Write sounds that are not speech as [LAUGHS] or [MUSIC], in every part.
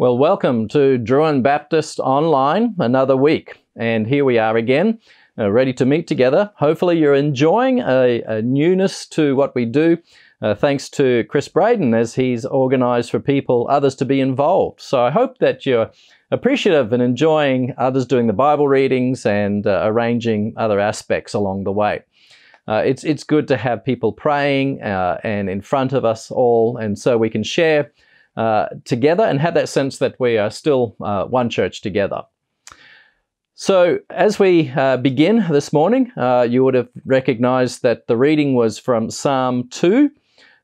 Well, welcome to Druin Baptist Online, another week. And here we are again, uh, ready to meet together. Hopefully, you're enjoying a, a newness to what we do. Uh, thanks to Chris Braden as he's organized for people, others to be involved. So I hope that you're appreciative and enjoying others doing the Bible readings and uh, arranging other aspects along the way. Uh, it's, it's good to have people praying uh, and in front of us all, and so we can share uh, together and have that sense that we are still uh, one church together. So, as we uh, begin this morning, uh, you would have recognized that the reading was from Psalm 2.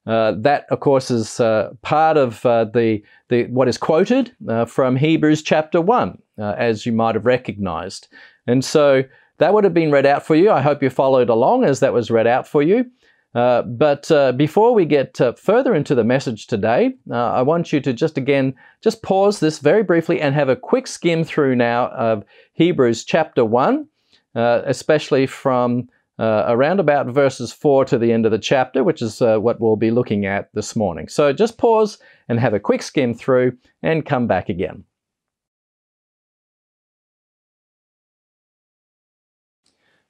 Uh, that, of course, is part of the, the, what is quoted from Hebrews chapter 1, as you might have recognized. And so that would have been read out for you. I hope you followed along as that was read out for you. Uh, but uh, before we get uh, further into the message today, uh, I want you to just again, just pause this very briefly and have a quick skim through now of Hebrews chapter 1, uh, especially from around about verses 4 to the end of the chapter, which is what we'll be looking at this morning. So just pause and have a quick skim through and come back again.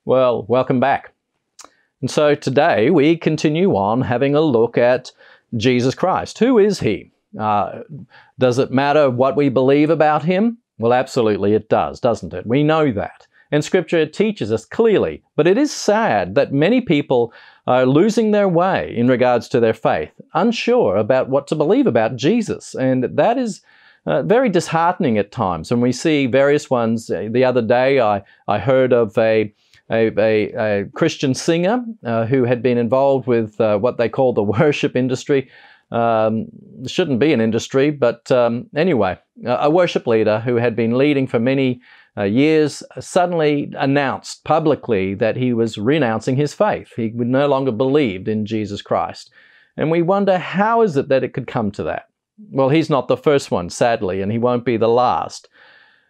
Well, welcome back. And so today we continue on having a look at Jesus Christ. Who is he? Uh, does it matter what we believe about him? Well, absolutely it does, doesn't it? We know that. And Scripture teaches us clearly. But it is sad that many people are losing their way in regards to their faith, unsure about what to believe about Jesus. And that is uh, very disheartening at times. And we see various ones. The other day I, I heard of a a, a, a Christian singer uh, who had been involved with uh, what they call the worship industry. Um, shouldn't be an industry, but um, anyway, a worship leader who had been leading for many uh, years suddenly announced publicly that he was renouncing his faith. He no longer believed in Jesus Christ. And we wonder how is it that it could come to that? Well, he's not the first one, sadly, and he won't be the last.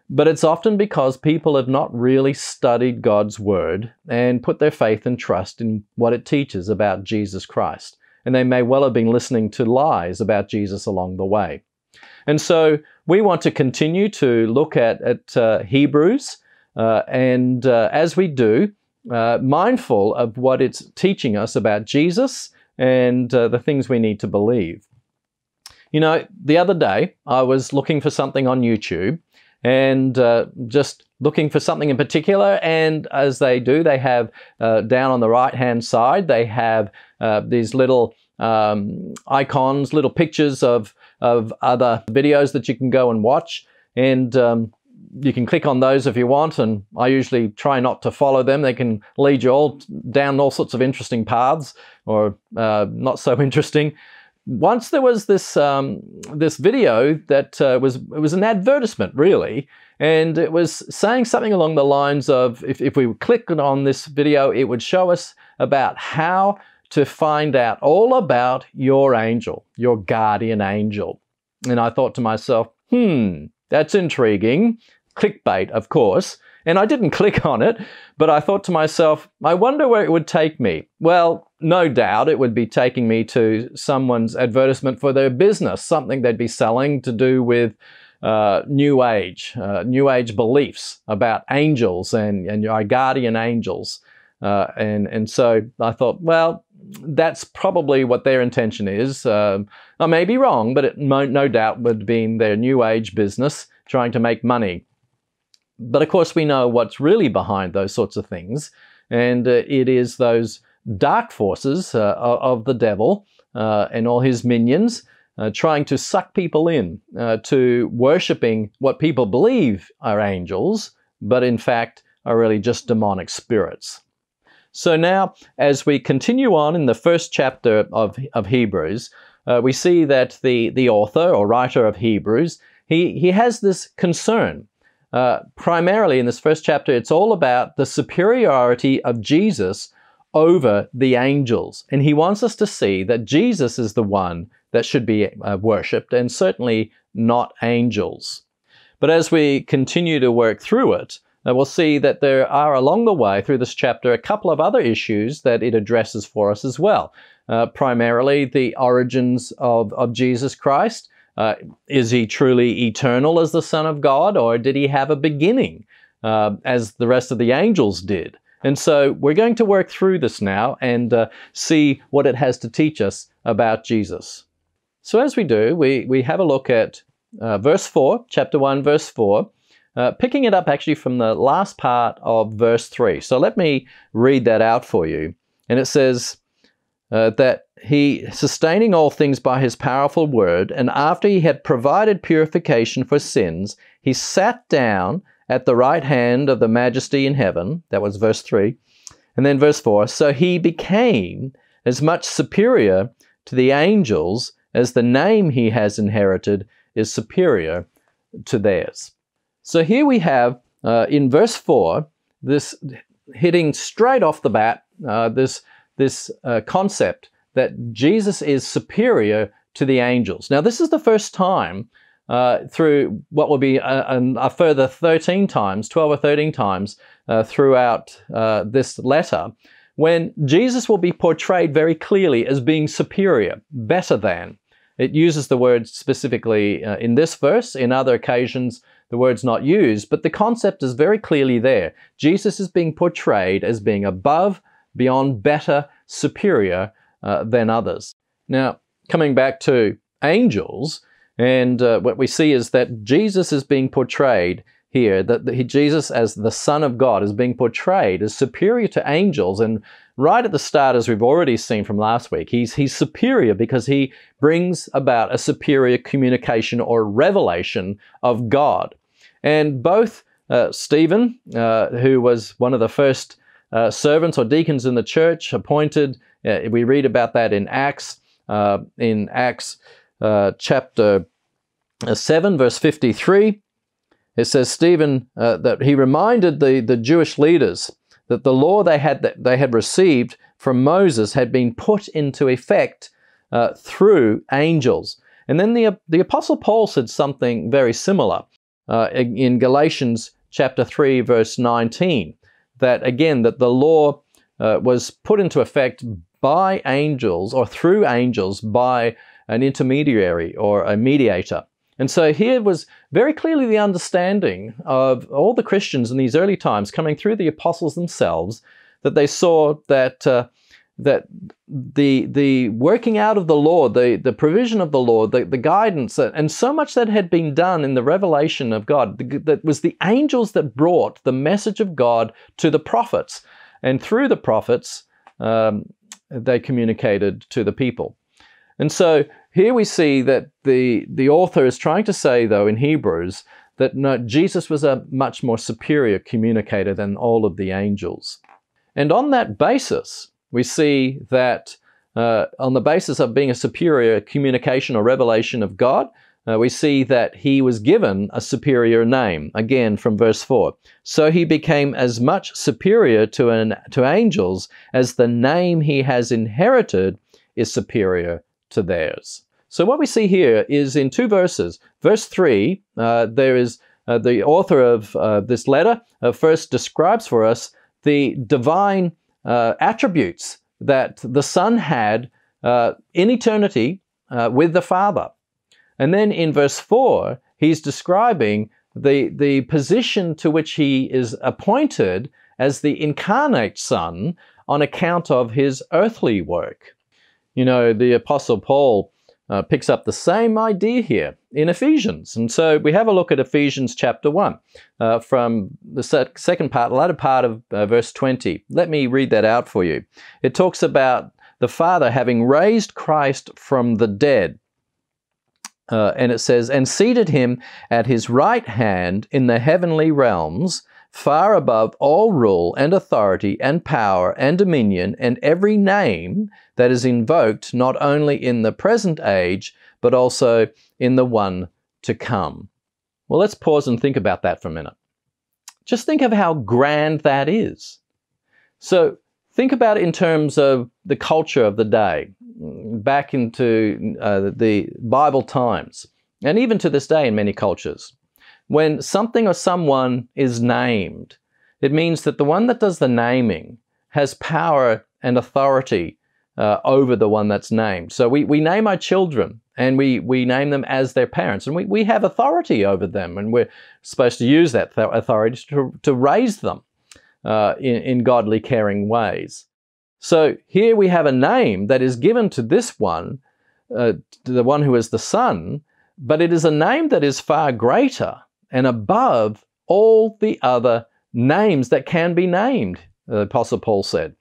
But it's often because people have not really studied God's Word and put their faith and trust in what it teaches about Jesus Christ. And they may well have been listening to lies about Jesus along the way. And so we want to continue to look at, at uh, Hebrews. Uh, and uh, as we do, uh, mindful of what it's teaching us about Jesus and uh, the things we need to believe. You know, the other day I was looking for something on YouTube and uh, just looking for something in particular. And as they do, they have uh, down on the right hand side, they have uh, these little um, icons, little pictures of, of other videos that you can go and watch. And um, you can click on those if you want. And I usually try not to follow them. They can lead you all down all sorts of interesting paths or uh, not so [LAUGHS] interesting once there was this um, this video that uh, was it was an advertisement really, and it was saying something along the lines of if, if we clicked on this video, it would show us about how to find out all about your angel, your guardian angel. And I thought to myself, hmm, that's intriguing. Clickbait, of course. And I didn't [LAUGHS] click on it, but I thought to myself, I wonder where it would take me. Well, no doubt it would be taking me to someone's advertisement for their business, something they'd be selling to do with uh, New Age, uh, New Age beliefs about angels and, and our guardian angels. Uh, and, and so I thought, well, that's probably what their intention is. Um, I may be wrong, but it mo- no doubt would be their New Age business trying to make money. But of course, we know what's really behind those sorts of things, and uh, it is those dark forces uh, of the devil uh, and all his minions uh, trying to suck people in uh, to worshipping what people believe are angels, but in fact are really just demonic spirits. So now, as we continue on in the first chapter of, of Hebrews, uh, we see that the, the author or writer of Hebrews, he, he has this concern. Uh, primarily in this first chapter, it's all about the superiority of Jesus over the angels. And he wants us to see that Jesus is the one that should be uh, worshipped and certainly not angels. But as we continue to work through it, uh, we'll see that there are along the way through this chapter a couple of other issues that it addresses for us as well. Uh, primarily the origins of, of Jesus Christ. Uh, is he truly eternal as the Son of God, or did he have a beginning uh, as the rest of the angels did? And so we're going to work through this now and uh, see what it has to teach us about Jesus. So as we do, we, we have a look at uh, verse 4, chapter 1, verse 4, uh, picking it up actually from the last part of verse 3. So let me read that out for you. And it says uh, that he, sustaining all things by his powerful word, and after he had provided purification for sins, he sat down at the right hand of the majesty in heaven. That was verse 3. And then verse 4 So he became as much superior to the angels as the name he has inherited is superior to theirs. So here we have uh, in verse 4 this hitting straight off the bat uh, this, this uh, concept that Jesus is superior to the angels. Now, this is the first time uh, through what will be a, a, further 13 times, 12 or 13 times uh, throughout uh, this letter, when Jesus will be portrayed very clearly as being superior, better than. It uses the word specifically uh, in this verse. In other occasions, the word's not used, but the concept is very clearly there. Jesus is being portrayed as being above, beyond, better, superior uh, than others. Now, coming back to angels, and uh, what we see is that Jesus is being portrayed here, that Jesus as the Son of God is being portrayed as superior to angels. And right at the start, as we've already seen from last week, he's, he's superior because he brings about a superior communication or revelation of God. And both uh, Stephen, uh, who was one of the first uh, servants or deacons in the church appointed, uh, we read about that in Acts. Uh, in Acts uh, chapter uh, 7, verse 53, it says, Stephen, uh, that he reminded the, the Jewish leaders that the law they had, that they had received from Moses had been put into effect uh, through angels. And then the, the Apostle Paul said something very similar uh, in Galatians chapter 3, verse 19, that again, that the law uh, was put into effect by angels or through angels by an intermediary or a mediator. And so here was very clearly the understanding of all the Christians in these early times coming through the apostles themselves that they saw that uh, that the the working out of the law, the, the provision of the law, the, the guidance, and so much that had been done in the revelation of God, that was the angels that brought the message of God to the prophets. And through the prophets, um, they communicated to the people. And so here we see that the, the author is trying to say, though, in Hebrews, that no, Jesus was a much more superior communicator than all of the angels. And on that basis, we see that uh, on the basis of being a superior communication or revelation of God, uh, we see that he was given a superior name, again from verse 4. So he became as much superior to, an, to angels as the name he has inherited is superior to theirs. So what we see here is in two verses. Verse 3, uh, there is uh, the author of uh, this letter uh, first describes for us the divine uh, attributes that the Son had uh, in eternity with the Father. And then in verse 4, he's describing the, the position to which he is appointed as the incarnate Son on account of his earthly work. You know, the Apostle Paul uh, picks up the same idea here in Ephesians. And so we have a look at Ephesians chapter 1 uh, from the second part, latter part of uh, verse 20. Let me read that out for you. It talks about the Father having raised Christ from the dead. Uh, and it says, and seated him at his right hand in the heavenly realms far above all rule and authority and power and dominion and every name that is invoked not only in the present age, but also in the one to come. Well, let's pause and think about that for a minute. Just think of how grand that is. So think about it in terms of the culture of the day, back into uh, the Bible times, and even to this day in many cultures. When something or someone is named, it means that the one that does the naming has power and authority uh, over the one that's named. So we, we name our children and we, we name them as their parents and we, we have authority over them and we're supposed to use that authority to, to raise them uh, in, in godly, caring ways. So here we have a name that is given to this one, uh, to the one who is the son, but it is a name that is far greater and above all the other names that can be named, the Apostle Paul said.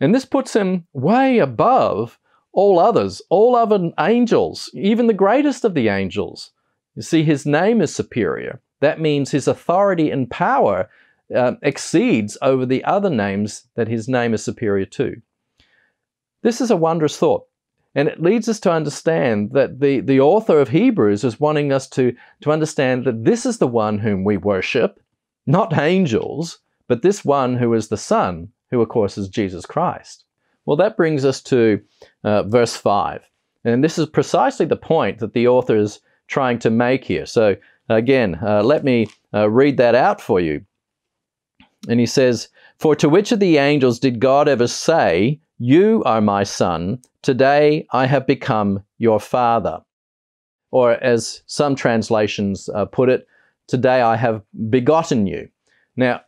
And this puts him way above all others, all other angels, even the greatest of the angels. You see, his name is superior. That means his authority and power uh, exceeds over the other names that his name is superior to. This is a wondrous thought. And it leads us to understand that the, the author of Hebrews is wanting us to, to understand that this is the one whom we worship, not angels, but this one who is the Son, who of course is Jesus Christ. Well, that brings us to uh, verse 5. And this is precisely the point that the author is trying to make here. So, again, uh, let me uh, read that out for you. And he says, For to which of the angels did God ever say, you are my son. Today I have become your father. Or, as some translations uh, put it, today I have begotten you. Now,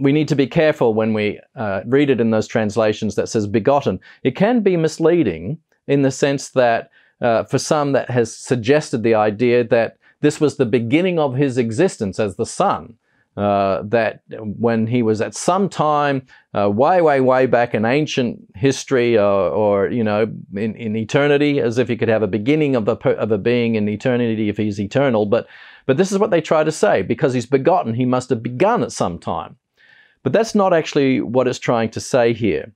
we need to be careful when we uh, read it in those translations that says begotten. It can be misleading in the sense that uh, for some that has suggested the idea that this was the beginning of his existence as the son uh, that when he was at some time uh, way, way, way back in ancient history or, uh, or you know, in, in, eternity, as if he could have a beginning of a, of a being in eternity if he's eternal. But, but this is what they try to say because he's begotten, he must have begun at some time. But that's not actually what it's trying to say here.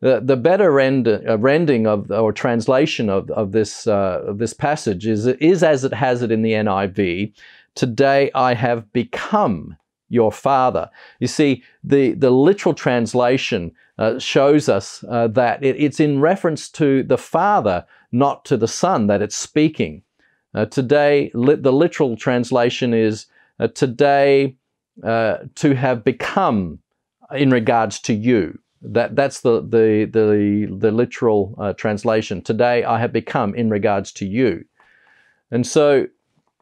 The, the better rend, uh, rending of or translation of, of this, uh, this passage is, is as it has it in the NIV Today I have become your father. You see, the, the literal translation uh, shows us uh, that it, it's in reference to the father, not to the son, that it's speaking. Uh, today, li the literal translation is uh, today uh, to have become in regards to you. That, that's the, the, the, the literal uh, translation. Today, I have become in regards to you. And so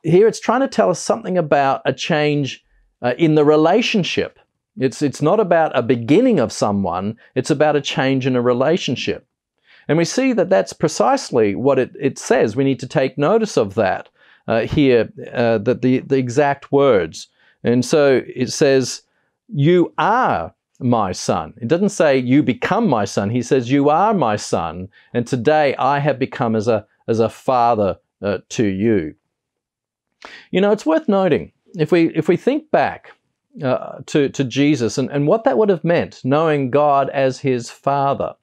here it's trying to tell us something about a change uh, in the relationship. It's, it's not about a beginning of someone, it's about a change in a relationship. And we see that that's precisely what it, it says. We need to take notice of that uh, here, uh, that the, the exact words. And so it says, You are my son. It doesn't say you become my son. He says, You are my son. And today I have become as a, as a father uh, to you. You know, it's worth noting if we if we think back uh, to to Jesus and, and what that would have meant, knowing God as his Father,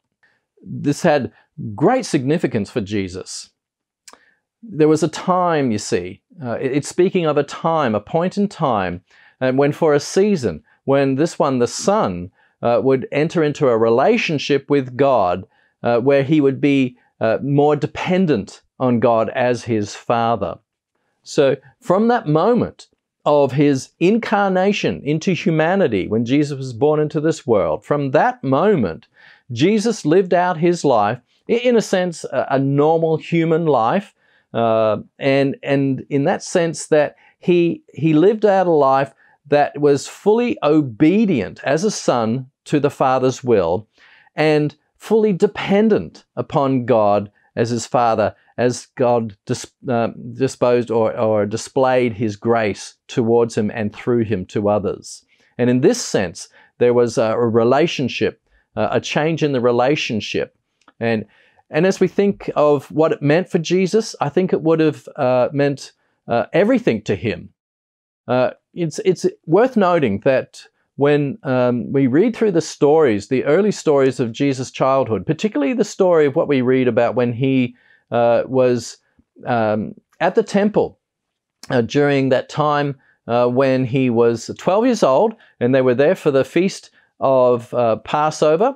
this had great significance for Jesus. There was a time, you see, uh, it's speaking of a time, a point in time, and uh, when for a season, when this one, the Son, uh, would enter into a relationship with God, uh, where he would be uh, more dependent on God as his Father. So from that moment, of his incarnation into humanity when Jesus was born into this world, from that moment, Jesus lived out his life, in a sense, a, a normal human life. Uh, and, and in that sense, that he, he lived out a life that was fully obedient as a son to the Father's will and fully dependent upon God as his Father as God dis, uh, disposed or, or displayed his grace towards him and through him to others. And in this sense, there was a, relationship, uh, a change in the relationship. And, and as we think of what it meant for Jesus, I think it would have uh, meant uh, everything to him. Uh, it's, it's worth noting that when um, we read through the stories, the early stories of Jesus' childhood, particularly the story of what we read about when he uh, was um, at the temple uh, during that time uh, when he was 12 years old, and they were there for the feast of uh, Passover.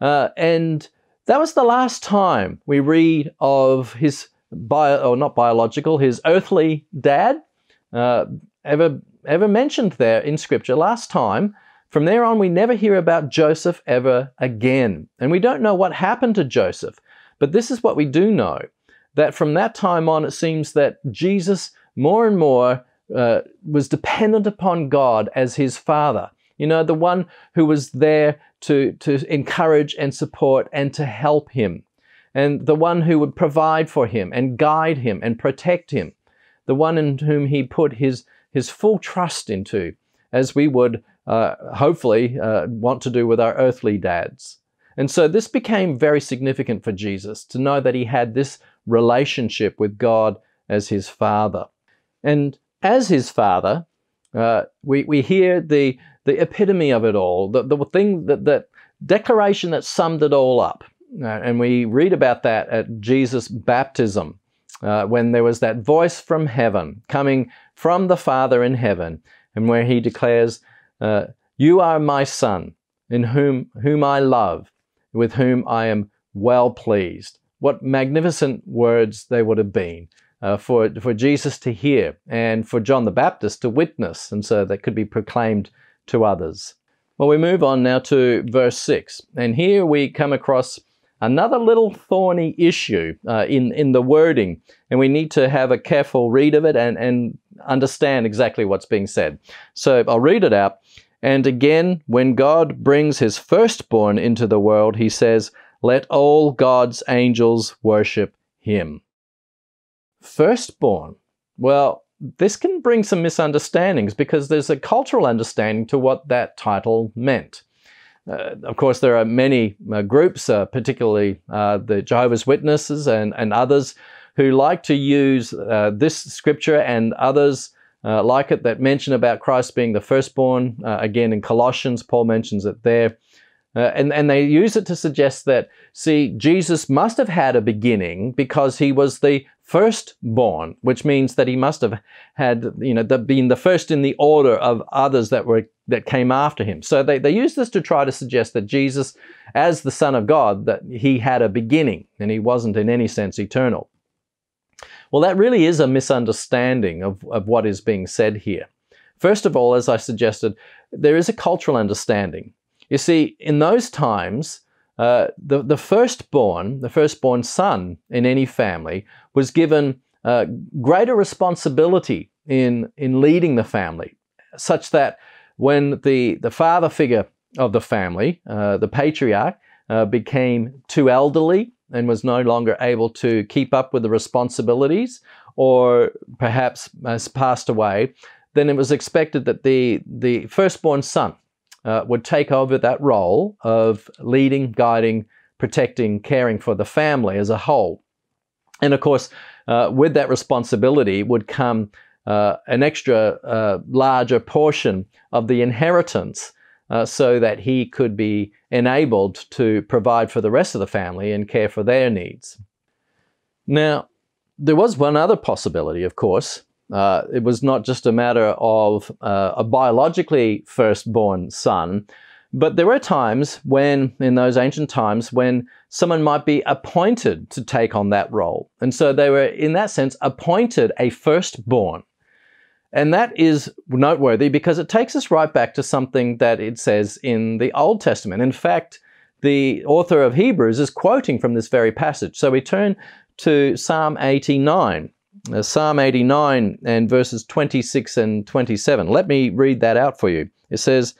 Uh, and that was the last time we read of his bio, or not biological, his earthly dad uh, ever ever mentioned there in Scripture. Last time, from there on, we never hear about Joseph ever again, and we don't know what happened to Joseph. But this is what we do know that from that time on, it seems that Jesus more and more uh, was dependent upon God as his father. You know, the one who was there to, to encourage and support and to help him, and the one who would provide for him and guide him and protect him, the one in whom he put his, his full trust into, as we would uh, hopefully uh, want to do with our earthly dads. And so this became very significant for Jesus to know that he had this relationship with God as his father. And as his father, uh, we, we hear the, the epitome of it all, the, the thing that, that declaration that summed it all up. Uh, and we read about that at Jesus' baptism uh, when there was that voice from heaven coming from the Father in heaven, and where he declares, uh, You are my Son, in whom, whom I love, with whom I am well pleased what magnificent words they would have been uh, for, for Jesus to hear and for John the Baptist to witness, and so that could be proclaimed to others. Well, we move on now to verse 6, and here we come across another little thorny issue uh, in, in the wording, and we need to have a careful read of it and, and understand exactly what's being said. So I'll read it out. And again, when God brings his firstborn into the world, he says, let all God's angels worship him. Firstborn. Well, this can bring some misunderstandings because there's a cultural understanding to what that title meant. Uh, of course, there are many uh, groups, uh, particularly uh, the Jehovah's Witnesses and, and others, who like to use uh, this scripture and others uh, like it that mention about Christ being the firstborn. again, in Colossians, Paul mentions it there. Uh, and, and they use it to suggest that, see, Jesus must have had a beginning because he was the firstborn, which means that he must have had, you know, the, been the first in the order of others that were that came after him. So they, they use this to try to suggest that Jesus, as the Son of God, that he had a beginning and he wasn't in any sense eternal. Well, that really is a misunderstanding of, of what is being said here. First of all, as I suggested, there is a cultural understanding you see, in those times, uh, the, the firstborn, the firstborn son in any family, was given uh, greater responsibility in, in leading the family, such that when the, the father figure of the family, uh, the patriarch, uh, became too elderly and was no longer able to keep up with the responsibilities, or perhaps has passed away, then it was expected that the, the firstborn son uh, would take over that role of leading, guiding, protecting, caring for the family as a whole. And of course, uh, with that responsibility would come uh, an extra uh, larger portion of the inheritance uh, so that he could be enabled to provide for the rest of the family and care for their needs. Now, there was one other possibility, of course, uh, it was not just a matter of uh, a biologically firstborn son, but there were times when, in those ancient times, when someone might be appointed to take on that role. And so they were, in that sense, appointed a firstborn. And that is noteworthy because it takes us right back to something that it says in the Old Testament. In fact, the author of Hebrews is quoting from this very passage. So we turn to Psalm 89. Uh, Psalm 89 and verses 26 and 27. Let me read that out for you. It says,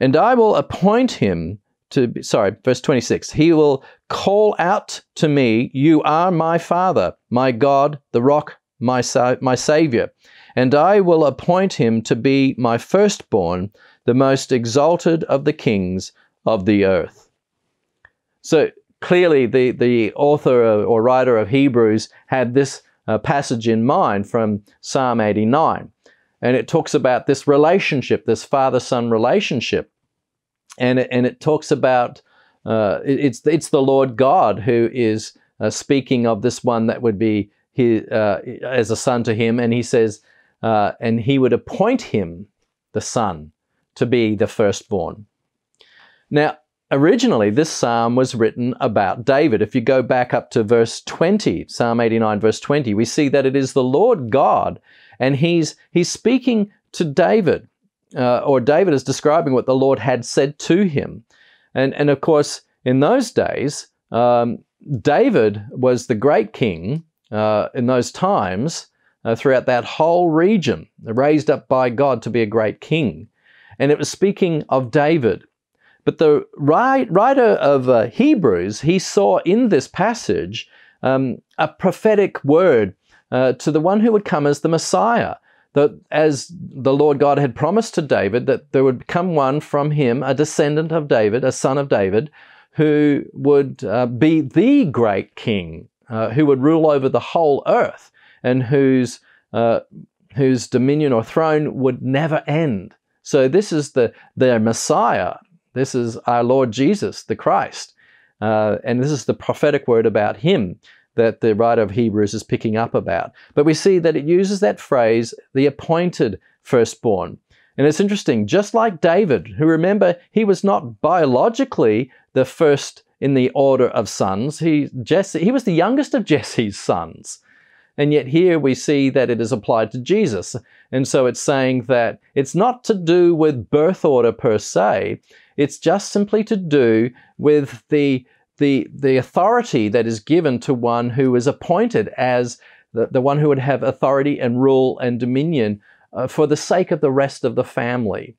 And I will appoint him to, be, sorry, verse 26, he will call out to me, You are my Father, my God, the rock, my, sa- my Savior. And I will appoint him to be my firstborn, the most exalted of the kings of the earth. So clearly, the, the author or writer of Hebrews had this uh, passage in mind from Psalm 89. And it talks about this relationship, this father son relationship. And it, and it talks about uh, it, it's, it's the Lord God who is uh, speaking of this one that would be his, uh, as a son to him. And he says, uh, and he would appoint him, the son, to be the firstborn. Now, Originally, this psalm was written about David. If you go back up to verse 20, Psalm 89, verse 20, we see that it is the Lord God, and he's, he's speaking to David, uh, or David is describing what the Lord had said to him. And, and of course, in those days, um, David was the great king uh, in those times uh, throughout that whole region, raised up by God to be a great king. And it was speaking of David. But the writer of uh, Hebrews, he saw in this passage um, a prophetic word uh, to the one who would come as the Messiah. That as the Lord God had promised to David, that there would come one from him, a descendant of David, a son of David, who would uh, be the great king, uh, who would rule over the whole earth, and whose, uh, whose dominion or throne would never end. So this is the, their Messiah this is our Lord Jesus, the Christ. Uh, and this is the prophetic word about him that the writer of Hebrews is picking up about. But we see that it uses that phrase, the appointed firstborn. And it's interesting, just like David, who remember, he was not biologically the first in the order of sons. He, Jesse, he was the youngest of Jesse's sons. And yet here we see that it is applied to Jesus. And so it's saying that it's not to do with birth order per se, it's just simply to do with the, the, the authority that is given to one who is appointed as the, the one who would have authority and rule and dominion uh, for the sake of the rest of the family.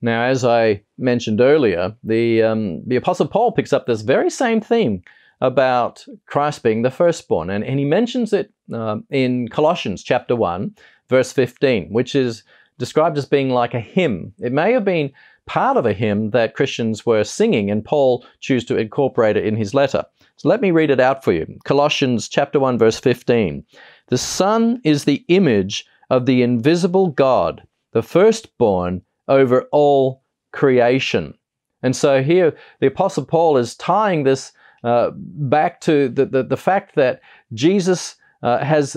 Now, as I mentioned earlier, the, um, the Apostle Paul picks up this very same theme about Christ being the firstborn. And, and he mentions it uh, in Colossians chapter 1, verse 15, which is described as being like a hymn. It may have been part of a hymn that Christians were singing, and Paul chose to incorporate it in his letter. So let me read it out for you. Colossians chapter 1, verse 15. The Son is the image of the invisible God, the firstborn over all creation. And so here the Apostle Paul is tying this uh, back to the, the, the, fact that Jesus uh, has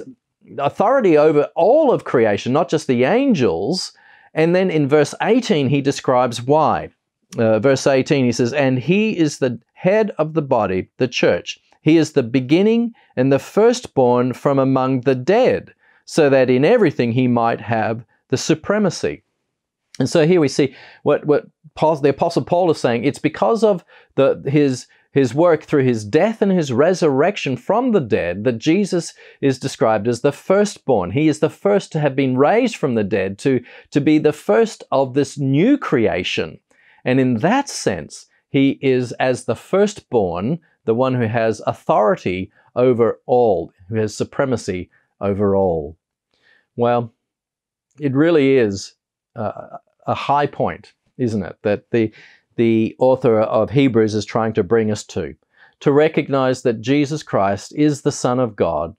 authority over all of creation, not just the angels. And then in verse 18, he describes why. Uh, verse 18, he says, And he is the head of the body, the church. He is the beginning and the firstborn from among the dead, so that in everything he might have the supremacy. And so here we see what, what Paul, the Apostle Paul is saying. It's because of the, his his work through his death and his resurrection from the dead that Jesus is described as the firstborn. He is the first to have been raised from the dead, to, to be the first of this new creation. And in that sense, he is as the firstborn, the one who has authority over all, who has supremacy over all. Well, it really is uh, a high point, isn't it? That the the author of Hebrews is trying to bring us to to recognize that Jesus Christ is the Son of God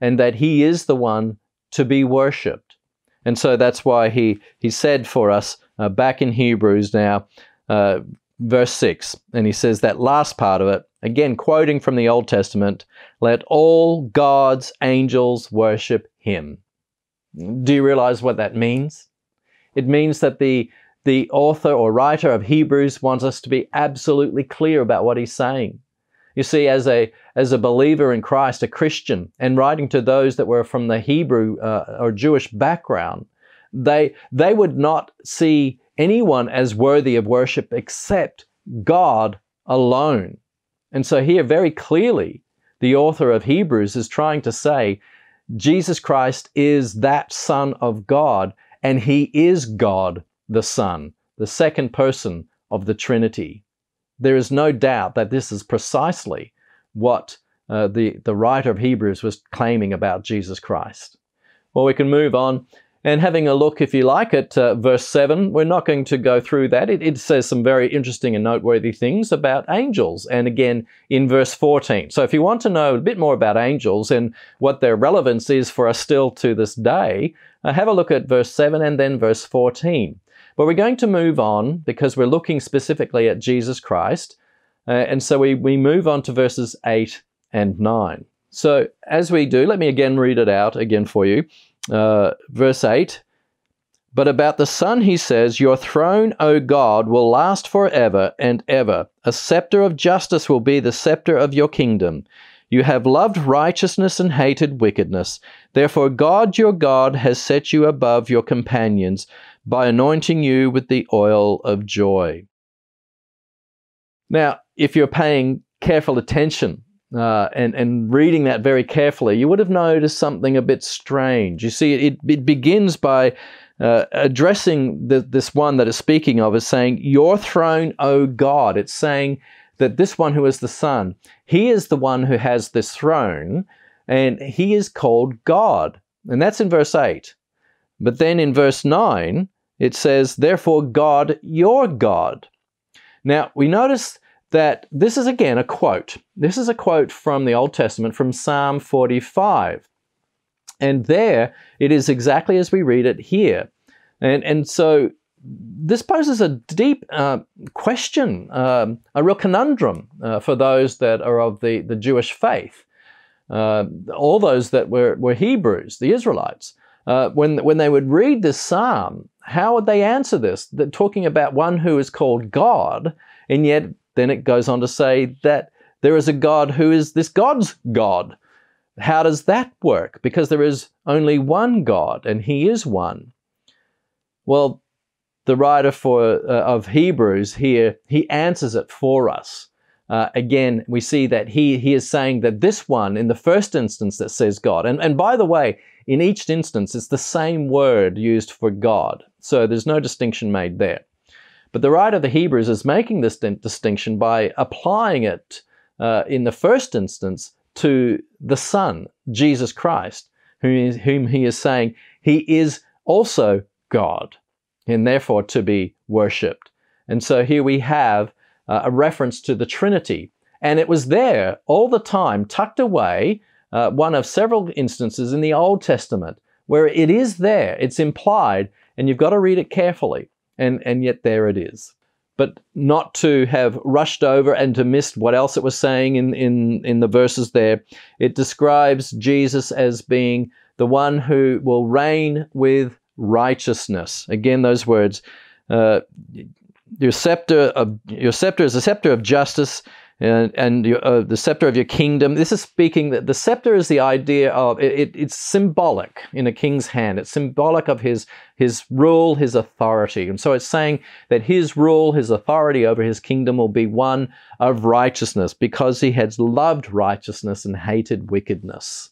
and that He is the one to be worshipped. And so that's why He, he said for us uh, back in Hebrews now, uh, verse 6, and He says that last part of it, again quoting from the Old Testament, let all God's angels worship Him. Do you realize what that means? It means that the the author or writer of Hebrews wants us to be absolutely clear about what he's saying. You see, as a, as a believer in Christ, a Christian, and writing to those that were from the Hebrew uh, or Jewish background, they, they would not see anyone as worthy of worship except God alone. And so here, very clearly, the author of Hebrews is trying to say Jesus Christ is that Son of God, and He is God the Son, the second person of the Trinity. There is no doubt that this is precisely what uh, the, the writer of Hebrews was claiming about Jesus Christ. Well, we can move on. And having a look, if you like, at uh, verse 7, we're not going to go through that. It, it says some very interesting and noteworthy things about angels, and again in verse 14. So if you want to know a bit more about angels and what their relevance is for us still to this day, uh, have a look at verse 7 and then verse 14. But we're going to move on because we're looking specifically at Jesus Christ. Uh, and so we, we move on to verses 8 and 9. So as we do, let me again read it out again for you. Uh, verse 8 But about the Son, he says, Your throne, O God, will last forever and ever. A scepter of justice will be the scepter of your kingdom. You have loved righteousness and hated wickedness. Therefore, God your God has set you above your companions by anointing you with the oil of joy. Now, if you're paying careful attention uh, and, and reading that very carefully, you would have noticed something a bit strange. You see, it, it begins by uh, addressing the, this one that is speaking of as saying, Your throne, O God. It's saying that this one who is the Son, he is the one who has this throne, and he is called God. And that's in verse 8. But then in verse 9, it says, Therefore, God, your God. Now, we notice that this is again a quote. This is a quote from the Old Testament, from Psalm 45. And there it is exactly as we read it here. And, and so this poses a deep uh, question, um, a real conundrum uh, for those that are of the, the Jewish faith, uh, all those that were, were Hebrews, the Israelites. Uh, when, when they would read this psalm, how would they answer this? That talking about one who is called God, and yet then it goes on to say that there is a God who is this God's God. How does that work? Because there is only one God, and He is one. Well, the writer for uh, of Hebrews here he answers it for us. Uh, again, we see that he he is saying that this one in the first instance that says God, and and by the way, in each instance it's the same word used for God. So there's no distinction made there. But the writer of the Hebrews is making this distinction by applying it uh, in the first instance to the Son, Jesus Christ, whom, is, whom he is saying he is also God and therefore to be worshipped. And so here we have uh, a reference to the Trinity. And it was there all the time, tucked away, uh, one of several instances in the Old Testament where it is there, it's implied and you've got to read it carefully. And, and yet there it is. But not to have rushed over and to miss what else it was saying in, in, in the verses there. It describes Jesus as being the one who will reign with righteousness. Again, those words. Uh, your scepter of your scepter is a scepter of justice and, and your, uh, the scepter of your kingdom. This is speaking that the scepter is the idea of it, it, it's symbolic in a king's hand. It's symbolic of his his rule, his authority, and so it's saying that his rule, his authority over his kingdom will be one of righteousness because he has loved righteousness and hated wickedness.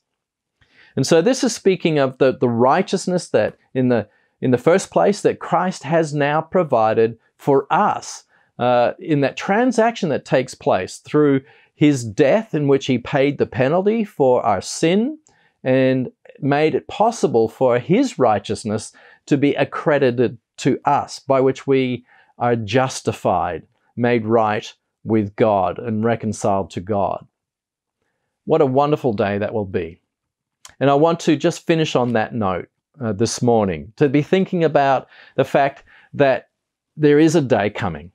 And so this is speaking of the, the righteousness that in the in the first place that Christ has now provided for us uh, in that transaction that takes place through his death, in which he paid the penalty for our sin and made it possible for his righteousness to be accredited to us, by which we are justified, made right with God, and reconciled to God. What a wonderful day that will be. And I want to just finish on that note uh, this morning to be thinking about the fact that there is a day coming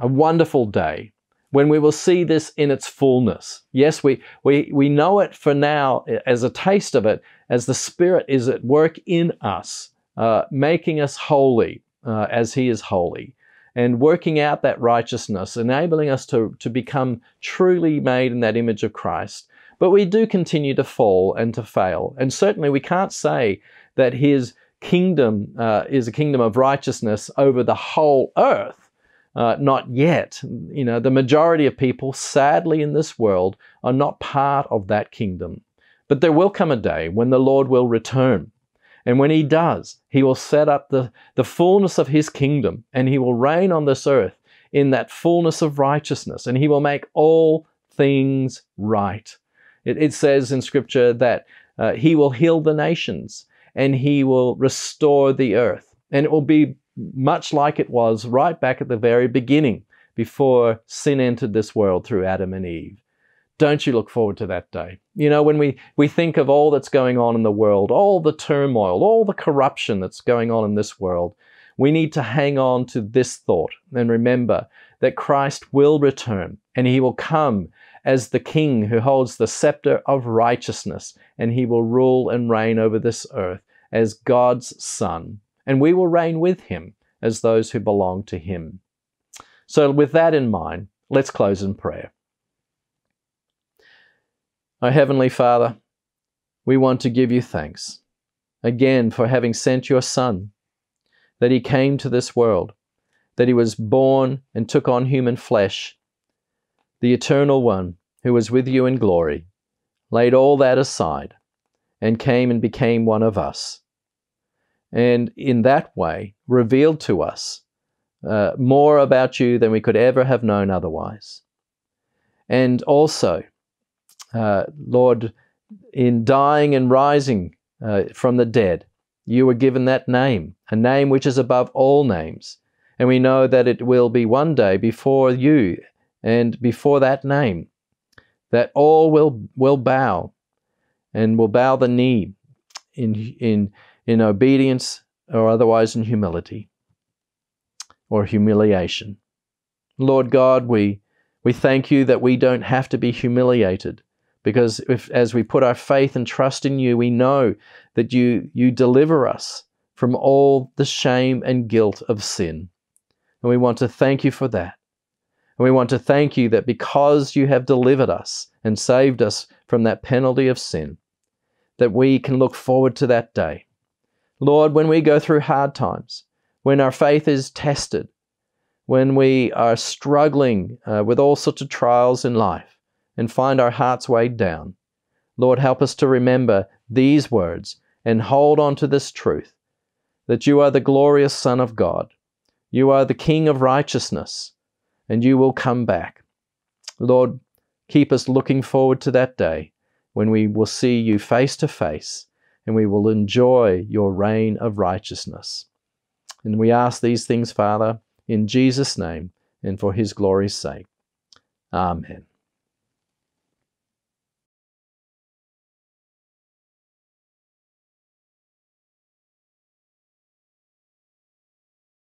a wonderful day when we will see this in its fullness. Yes, we, we, we know it for now as a taste of it, as the Spirit is at work in us, uh, making us holy uh, as He is holy, and working out that righteousness, enabling us to, to become truly made in that image of Christ. But we do continue to fall and to fail. And certainly we can't say that His kingdom uh, is a kingdom of righteousness over the whole earth uh, not yet. You know, the majority of people, sadly, in this world are not part of that kingdom. But there will come a day when the Lord will return. And when he does, he will set up the, the fullness of his kingdom and he will reign on this earth in that fullness of righteousness and he will make all things right. It, it says in scripture that uh, he will heal the nations and he will restore the earth. And it will be much like it was right back at the very beginning before sin entered this world through Adam and Eve. Don't you look forward to that day? You know, when we, we think of all that's going on in the world, all the turmoil, all the corruption that's going on in this world, we need to hang on to this thought and remember that Christ will return and he will come as the king who holds the scepter of righteousness and he will rule and reign over this earth as God's son and we will reign with him as those who belong to him. So, with that in mind, let's close in prayer. Our Heavenly Father, we want to give you thanks again for having sent your Son, that he came to this world, that he was born and took on human flesh, the Eternal One who was with you in glory, laid all that aside and came and became one of us and in that way revealed to us uh, more about you than we could ever have known otherwise. And also, uh, Lord, in dying and rising uh, from the dead, you were given that name, a name which is above all names. And we know that it will be one day before you and before that name that all will, will bow and will bow the knee in, in in obedience or otherwise in humility or humiliation. Lord God, we, we thank you that we don't have to be humiliated because if, as we put our faith and trust in you, we know that you, you deliver us from all the shame and guilt of sin. And we want to thank you for that. And we want to thank you that because you have delivered us and saved us from that penalty of sin, that we can look forward to that day Lord, when we go through hard times, when our faith is tested, when we are struggling uh, with all sorts of trials in life and find our hearts weighed down, Lord, help us to remember these words and hold on to this truth that you are the glorious Son of God, you are the King of righteousness, and you will come back. Lord, keep us looking forward to that day when we will see you face to face and we will enjoy your reign of righteousness. And we ask these things, Father, in Jesus' name and for his glory's sake. Amen.